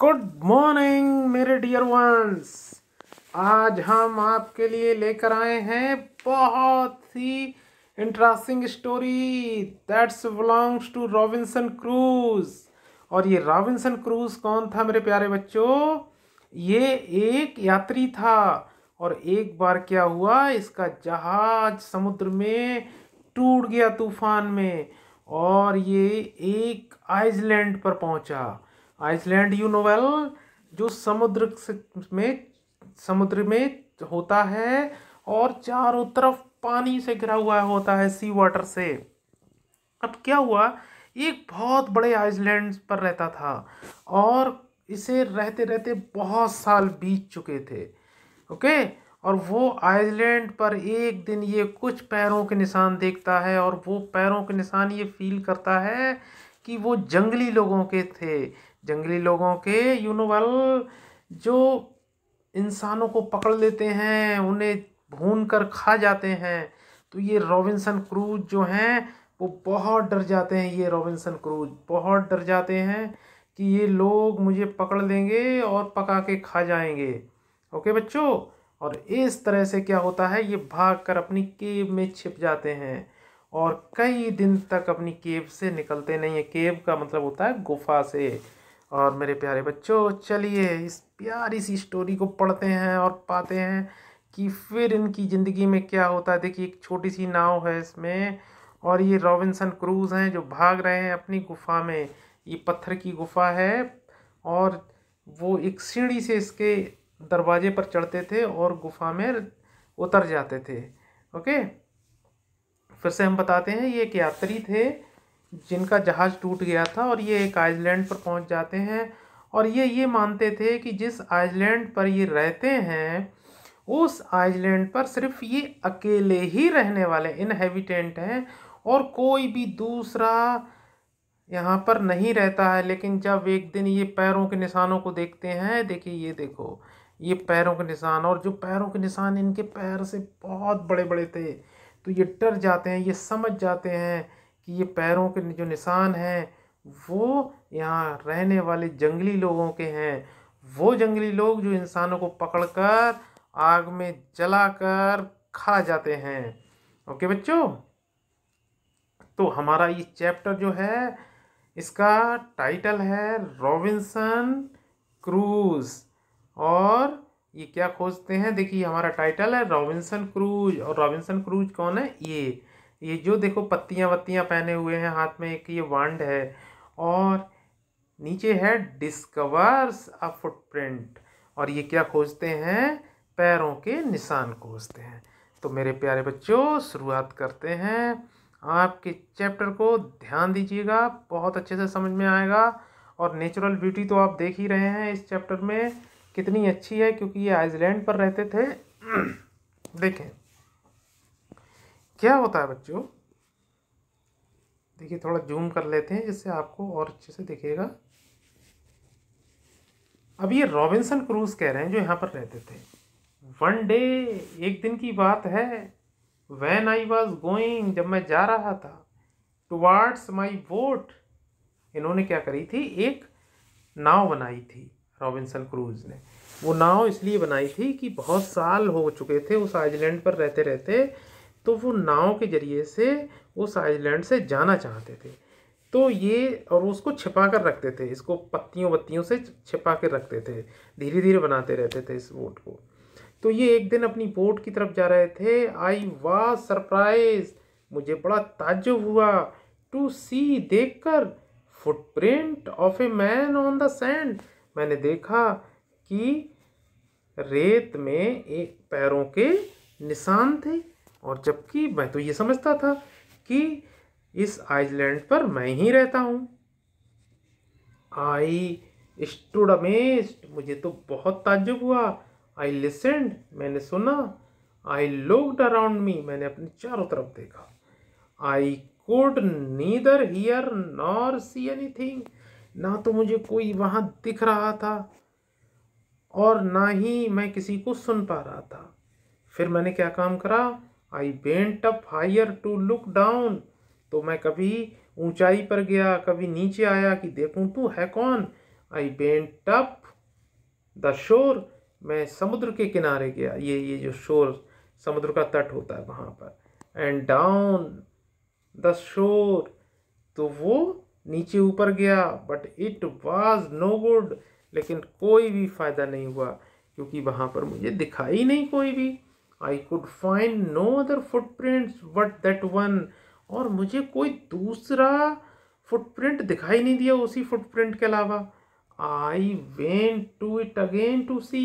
good morning मेरे dear ones आज हम आपके लिए लेकर आए हैं बहुत ही interesting story that's belongs to Robinson Crusoe और ये रॉबिन्सन क्रूज कौन था मेरे प्यारे बच्चों ये एक यात्री था और एक बार क्या हुआ इसका जहाज समुद्र में टूट गया तूफान में और ये एक आइसलैंड पर पहुंचा आइसलैंड यू नोवेल जो समुद्र में समुद्र में होता है और चारों तरफ पानी से घिरा हुआ होता है सी वाटर से अब क्या हुआ एक बहुत बड़े आइसलैंड पर रहता था और इसे रहते रहते बहुत साल बीत चुके थे ओके और वो आइसलैंड पर एक दिन ये कुछ पैरों के निशान देखता है और वो पैरों के निशान ये फील करता है कि वो जंगली लोगों के थे जंगली लोगों के यूनोवल जो इंसानों को पकड़ लेते हैं उन्हें भून कर खा जाते हैं तो ये रॉबिन्सन क्रूज जो हैं वो बहुत डर जाते हैं ये रॉबिन्सन क्रूज बहुत डर जाते हैं कि ये लोग मुझे पकड़ लेंगे और पका के खा जाएंगे ओके बच्चों और इस तरह से क्या होता है ये भाग कर अपनी केब में छिप जाते हैं और कई दिन तक अपनी केव से निकलते नहीं है केव का मतलब होता है गुफा से और मेरे प्यारे बच्चों चलिए इस प्यारी सी स्टोरी को पढ़ते हैं और पाते हैं कि फिर इनकी ज़िंदगी में क्या होता है देखिए एक छोटी सी नाव है इसमें और ये रॉबिन्सन क्रूज हैं जो भाग रहे हैं अपनी गुफा में ये पत्थर की गुफा है और वो एक सीढ़ी से इसके दरवाजे पर चढ़ते थे और गुफा में उतर जाते थे ओके फिर से हम बताते हैं ये एक यात्री थे जिनका जहाज़ टूट गया था और ये एक आइसलैंड पर पहुंच जाते हैं और ये ये मानते थे कि जिस आइसलैंड पर ये रहते हैं उस आइसलैंड पर सिर्फ ये अकेले ही रहने वाले इनहेबिटेंट हैं और कोई भी दूसरा यहाँ पर नहीं रहता है लेकिन जब एक दिन ये पैरों के निशानों को देखते हैं देखिए ये देखो ये पैरों के निशान और जो पैरों के निशान इनके पैर से बहुत बड़े बड़े थे तो ये डर जाते हैं ये समझ जाते हैं कि ये पैरों के जो निशान हैं वो यहाँ रहने वाले जंगली लोगों के हैं वो जंगली लोग जो इंसानों को पकड़कर आग में जलाकर खा जाते हैं ओके बच्चों तो हमारा ये चैप्टर जो है इसका टाइटल है रॉबिन्सन क्रूज और ये क्या खोजते हैं देखिए हमारा टाइटल है रॉबिन्सन क्रूज और रॉबिन्सन क्रूज कौन है ये ये जो देखो पत्तियाँ वत्तियाँ पहने हुए हैं हाथ में एक ये वांड है और नीचे है डिस्कवर्स अ फुटप्रिंट और ये क्या खोजते हैं पैरों के निशान खोजते हैं तो मेरे प्यारे बच्चों शुरुआत करते हैं आपके चैप्टर को ध्यान दीजिएगा बहुत अच्छे से समझ में आएगा और नेचुरल ब्यूटी तो आप देख ही रहे हैं इस चैप्टर में कितनी अच्छी है क्योंकि ये आइसलैंड पर रहते थे देखें क्या होता है बच्चों देखिए थोड़ा जूम कर लेते हैं जिससे आपको और अच्छे से दिखेगा अब ये रॉबिन्सन क्रूज कह रहे हैं जो यहाँ पर रहते थे वन डे एक दिन की बात है वैन आई वॉज गोइंग जब मैं जा रहा था टुवार्ड्स माई बोट इन्होंने क्या करी थी एक नाव बनाई थी रॉबिन्सन क्रूज ने वो नाव इसलिए बनाई थी कि बहुत साल हो चुके थे उस आइलैंड पर रहते रहते तो वो नाव के ज़रिए से उस आइलैंड से जाना चाहते थे तो ये और उसको छिपा कर रखते थे इसको पत्तियों वत्तियों से छिपा कर रखते थे धीरे धीरे बनाते रहते थे इस बोट को तो ये एक दिन अपनी बोट की तरफ जा रहे थे आई वाह सरप्राइज मुझे बड़ा ताजुब हुआ टू सी देख कर footprint of a man on the sand मैंने देखा कि रेत में एक पैरों के निशान थे और जबकि मैं तो ये समझता था कि इस आइलैंड पर मैं ही रहता हूँ आई स्टूड अमेस्ड मुझे तो बहुत ताज्जुब हुआ आई लिसेंड मैंने सुना आई लुकड अराउंड मी मैंने अपने चारों तरफ देखा I could neither hear nor see anything ना तो मुझे कोई वहाँ दिख रहा था और ना ही मैं किसी को सुन पा रहा था फिर मैंने क्या काम करा I bent up higher to look down तो मैं कभी ऊंचाई पर गया कभी नीचे आया कि देखूं तू है कौन आई बेंट अप द शोर मैं समुद्र के किनारे गया ये ये जो शोर समुद्र का तट होता है वहाँ पर एंड डाउन द शोर तो वो नीचे ऊपर गया but it was no good लेकिन कोई भी फ़ायदा नहीं हुआ क्योंकि वहाँ पर मुझे दिखाई नहीं कोई भी I could find no other footprints but that one और मुझे कोई दूसरा फुटप्रिंट दिखाई नहीं दिया उसी फुटप्रिंट के अलावा I went to it again to see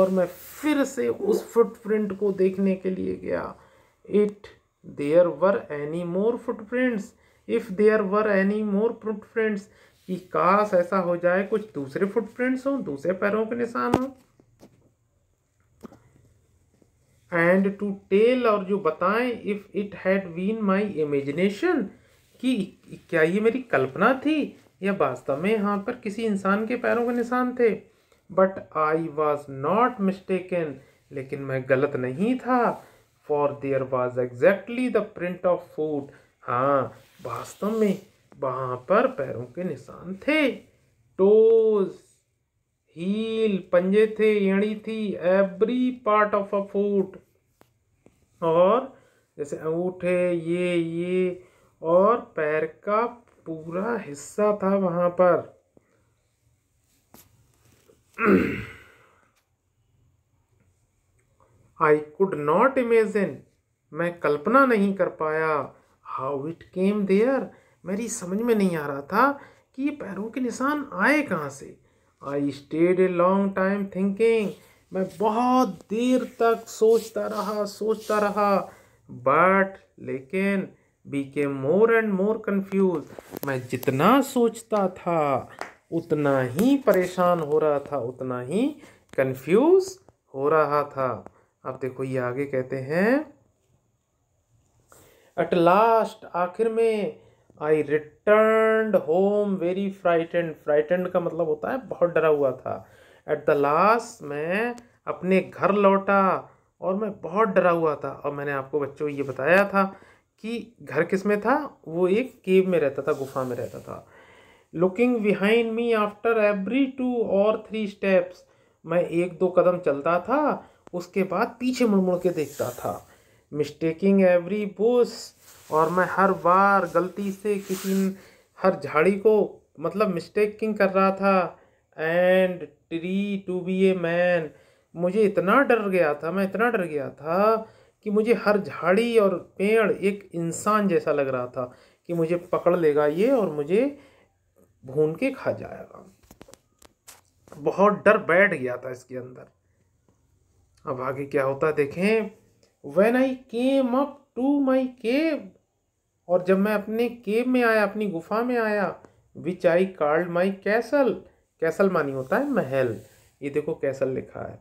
और मैं फिर से उस फुटप्रिंट को देखने के लिए गया it there were any more footprints if there were any more footprints कि काश ऐसा हो जाए कुछ दूसरे फुटप्रिंट्स हों दूसरे पैरों के निशान हों एंड टू टेल और जो बताएं if it had been my imagination कि क्या ये मेरी कल्पना थी या वास्तव में यहाँ पर किसी इंसान के पैरों के निशान थे but I was not mistaken लेकिन मैं गलत नहीं था for there was exactly the print of foot हाँ वास्तव में वहाँ पर पैरों के निशान थे टोज हील पंजे थे यणी थी every part of a foot और जैसे अंगूठे ये ये और पैर का पूरा हिस्सा था वहाँ पर आई कुड नॉट इमेजिन मैं कल्पना नहीं कर पाया हाउ इट केम देयर मेरी समझ में नहीं आ रहा था कि ये पैरों के निशान आए कहाँ से I stayed a long time thinking मैं बहुत देर तक सोचता रहा सोचता रहा बट लेकिन बी के मोर एंड मोर कन्फ्यूज मैं जितना सोचता था उतना ही परेशान हो रहा था उतना ही कन्फ्यूज हो रहा था अब देखो ये आगे कहते हैं एट लास्ट आखिर में I return home very frightened frightened का मतलब होता है बहुत डरा हुआ था एट द लास्ट मैं अपने घर लौटा और मैं बहुत डरा हुआ था और मैंने आपको बच्चों ये बताया था कि घर किस में था वो एक केव में रहता था गुफा में रहता था looking behind me after every two और थ्री स्टेप्स मैं एक दो कदम चलता था उसके बाद पीछे मुड़ मुड़ के देखता था मिस्टेकिंग एवरी बोस और मैं हर बार गलती से किसी हर झाड़ी को मतलब मिस्टेकिंग कर रहा था and tree to be a man मुझे इतना डर गया था मैं इतना डर गया था कि मुझे हर झाड़ी और पेड़ एक इंसान जैसा लग रहा था कि मुझे पकड़ लेगा ये और मुझे भून के खा जाएगा बहुत डर बैठ गया था इसके अंदर अब आगे क्या होता देखें when I came up to my cave और जब मैं अपने केव में आया अपनी गुफा में आया which I called my castle castle मानी होता है महल ये देखो कैसल लिखा है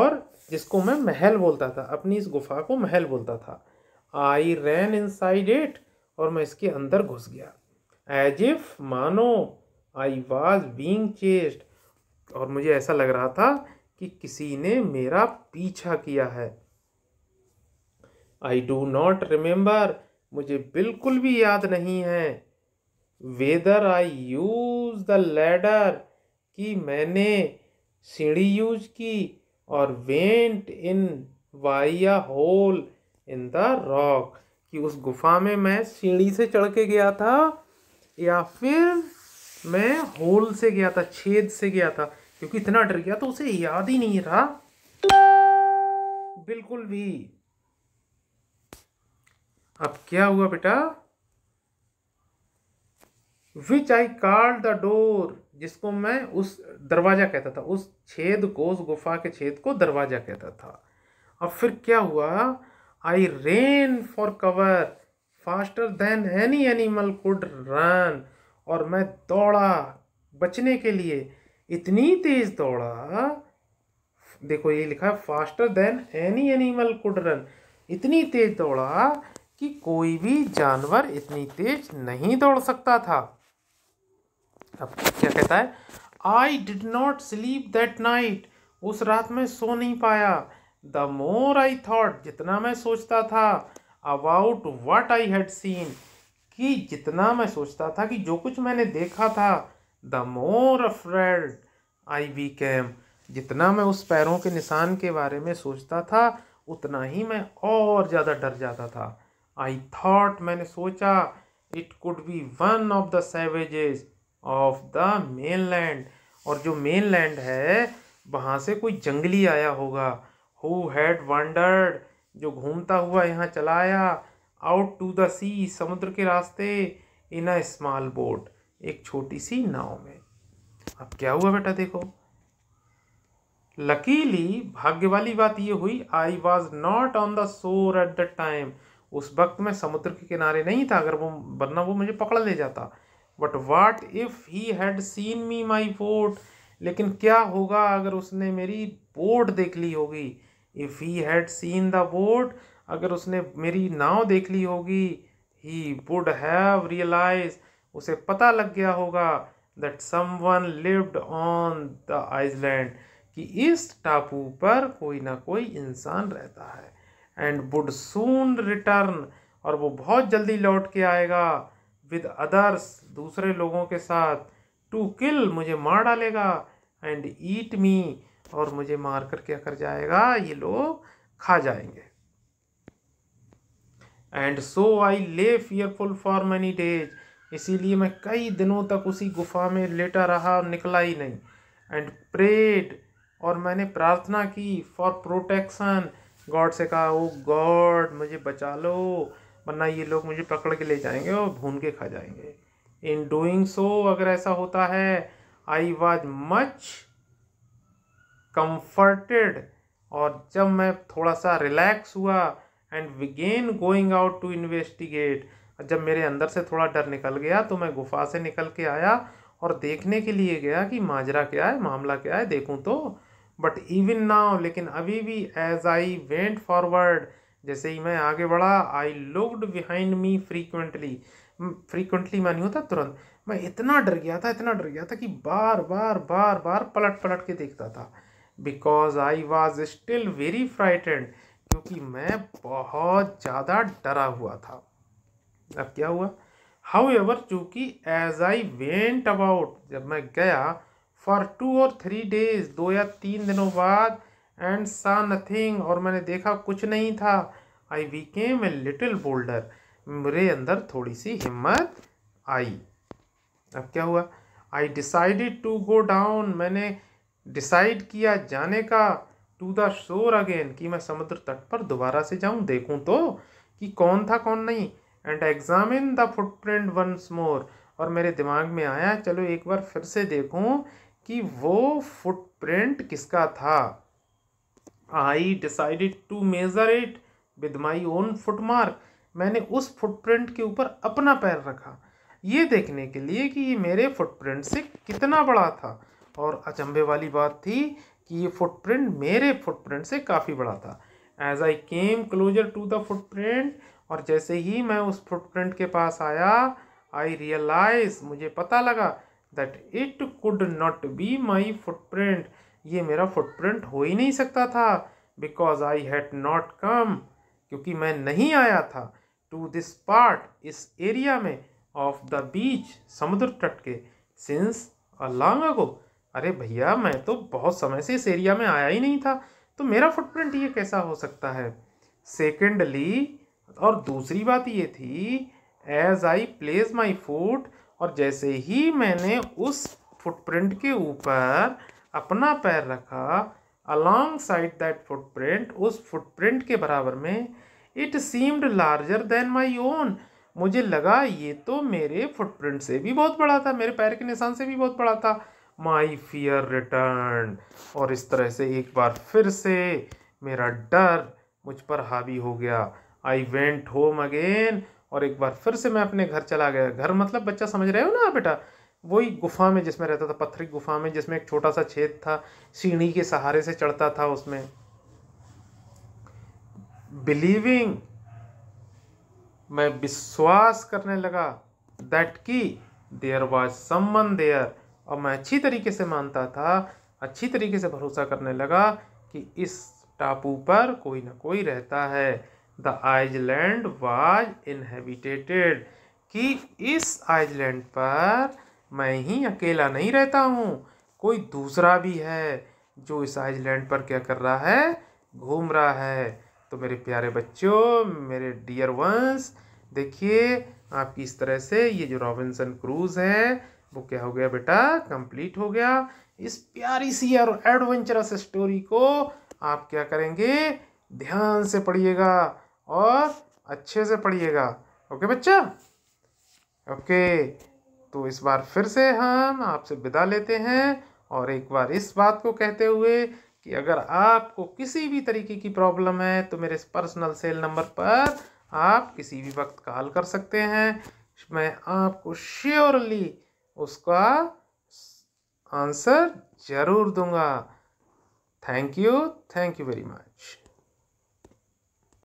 और जिसको मैं महल बोलता था अपनी इस गुफा को महल बोलता था आई रैन इन साइड इट और मैं इसके अंदर घुस गया एज इफ मानो आई वॉज बींग चेस्ट और मुझे ऐसा लग रहा था कि किसी ने मेरा पीछा किया है आई डू नॉट रिमेंबर मुझे बिल्कुल भी याद नहीं है whether I used the ladder कि मैंने सीढ़ी यूज की और went in via hole in the rock कि उस गुफा में मैं सीढ़ी से चढ़ के गया था या फिर मैं होल से गया था छेद से गया था क्योंकि इतना डर गया तो उसे याद ही नहीं रहा बिल्कुल भी अब क्या हुआ बेटा which I called the door जिसको मैं उस दरवाजा कहता था उस छेद को उस गुफा के छेद को दरवाजा कहता था अब फिर क्या हुआ I ran for cover faster than any animal could run और मैं दौड़ा बचने के लिए इतनी तेज दौड़ा देखो ये लिखा है faster than any animal could run इतनी तेज दौड़ा कि कोई भी जानवर इतनी तेज नहीं दौड़ सकता था अब क्या कहता है I did not sleep that night उस रात में सो नहीं पाया द मोर आई थॉट जितना मैं सोचता था about what I had seen कि जितना मैं सोचता था कि जो कुछ मैंने देखा था the more afraid I became जितना मैं उस पैरों के निशान के बारे में सोचता था उतना ही मैं और ज़्यादा डर जाता था आई थॉट मैंने सोचा it could be one of the savages of the mainland और जो मेन लैंड है वहाँ से कोई जंगली आया होगा हु हैड वंडर्ड जो घूमता हुआ यहाँ चला आया आउट टू द सी समुद्र के रास्ते इन अ स्मॉल बोट एक छोटी सी नाव में अब क्या हुआ बेटा देखो लकीली भाग्य वाली बात ये हुई I was not on the shore at the time उस वक्त मैं समुद्र के किनारे नहीं था अगर वो वरना वो मुझे पकड़ ले जाता but what if he had seen me my boat लेकिन क्या होगा अगर उसने मेरी बोट देख ली होगी if he had seen the boat अगर उसने मेरी नाव देख ली होगी ही वुड हैव रियलाइज उसे पता लग गया होगा that someone lived on the island कि इस टापू पर कोई ना कोई इंसान रहता है एंड वुड सून रिटर्न और वो बहुत जल्दी लौट के आएगा विद अदर्स दूसरे लोगों के साथ टू किल मुझे मार डालेगा एंड ईट मी और मुझे मार कर क्या कर जाएगा ये लोग खा जाएंगे एंड सो आई ले फियरफुल फॉर मैनी डेज इसीलिए मैं कई दिनों तक उसी गुफा में लेटा रहा और निकला ही नहीं एंड प्रेड और मैंने प्रार्थना की फॉर प्रोटेक्शन गॉड से कहा वो गॉड मुझे बचा लो वरना ये लोग मुझे पकड़ के ले जाएंगे और भून के खा जाएंगे इन डूइंग सो अगर ऐसा होता है आई वॉज मच कंफर्टेड और जब मैं थोड़ा सा रिलैक्स हुआ and began going out to investigate जब मेरे अंदर से थोड़ा डर निकल गया तो मैं गुफा से निकल के आया और देखने के लिए गया कि माजरा क्या है मामला क्या है देखूँ तो बट इवन नाउ लेकिन अभी भी एज आई वेंट फॉरवर्ड जैसे ही मैं आगे बढ़ा I looked behind me frequently frequently मैं नहीं होता तुरंत मैं इतना डर गया था इतना डर गया था कि बार बार बार बार पलट पलट के देखता था because I was still very frightened क्योंकि मैं बहुत ज़्यादा डरा हुआ था अब क्या हुआ हाउ एवर चूँकि एज आई वेंट अबाउट जब मैं गया फॉर टू और थ्री डेज दो या तीन दिनों बाद एंड सा नथिंग और मैंने देखा कुछ नहीं था I became a little bolder मेरे अंदर थोड़ी सी हिम्मत आई अब क्या हुआ I decided to go down मैंने डिसाइड किया जाने का टू द शोर अगेन कि मैं समुद्र तट पर दोबारा से जाऊं देखूं तो कि कौन था कौन नहीं and examine the footprint once more और मेरे दिमाग में आया चलो एक बार फिर से देखूं कि वो फुटप्रिंट किसका था I decided to measure it with my own footmark मैंने उस फुटप्रिंट के ऊपर अपना पैर रखा ये देखने के लिए कि ये मेरे फुटप्रिंट से कितना बड़ा था और अचंभे वाली बात थी कि ये फुटप्रिंट मेरे फुटप्रिंट से काफ़ी बड़ा था as I came closer to the footprint और जैसे ही मैं उस फुटप्रिंट के पास आया आई रियलाइज मुझे पता लगा that it could not be my footprint ये मेरा फुटप्रिंट हो ही नहीं सकता था because I had not come क्योंकि मैं नहीं आया था टू दिस पार्ट इस एरिया में ऑफ द बीच समुद्र तट के सिंस अ लॉन्ग अगो अरे भैया मैं तो बहुत समय से इस एरिया में आया ही नहीं था तो मेरा फुटप्रिंट ये कैसा हो सकता है सेकेंडली और दूसरी बात ये थी एज आई प्लेस माई फूट और जैसे ही मैंने उस फुटप्रिंट के ऊपर अपना पैर रखा अलॉन्ग साइड दैट फुटप्रिंट उस फुटप्रिंट के बराबर में it seemed larger than my own मुझे लगा ये तो मेरे फुटप्रिंट से भी बहुत बड़ा था मेरे पैर के निशान से भी बहुत बड़ा था माई फियर रिटर्न और इस तरह से एक बार फिर से मेरा डर मुझ पर हावी हो गया आई वेंट होम अगेन और एक बार फिर से मैं अपने घर चला गया घर मतलब बच्चा समझ रहे हो ना बेटा वही गुफा में जिसमें रहता था पत्थर की गुफा में जिसमें एक छोटा सा छेद था सीढ़ी के सहारे से चढ़ता था उसमें बिलीविंग मैं विश्वास करने लगा दैट की देयर वॉज समन देयर और मैं अच्छी तरीके से मानता था अच्छी तरीके से भरोसा करने लगा कि इस टापू पर कोई ना कोई रहता है द आइजलैंड वाज इनहेबिटेटेड कि इस आइजलैंड पर मैं ही अकेला नहीं रहता हूँ कोई दूसरा भी है जो इस आइजलैंड पर क्या कर रहा है घूम रहा है तो मेरे प्यारे बच्चों मेरे डियर वंस देखिए आपकी इस तरह से ये जो रॉबिन्सन क्रूज है वो क्या हो गया बेटा कंप्लीट हो गया इस प्यारी सी और एडवेंचरस स्टोरी को आप क्या करेंगे ध्यान से पढ़िएगा और अच्छे से पढ़िएगा ओके बच्चा ओके तो इस बार फिर से हम आपसे विदा लेते हैं और एक बार इस बात को कहते हुए कि अगर आपको किसी भी तरीके की प्रॉब्लम है तो मेरे पर्सनल सेल नंबर पर आप किसी भी वक्त कॉल कर सकते हैं मैं आपको श्योरली उसका आंसर ज़रूर दूंगा thank you thank you very much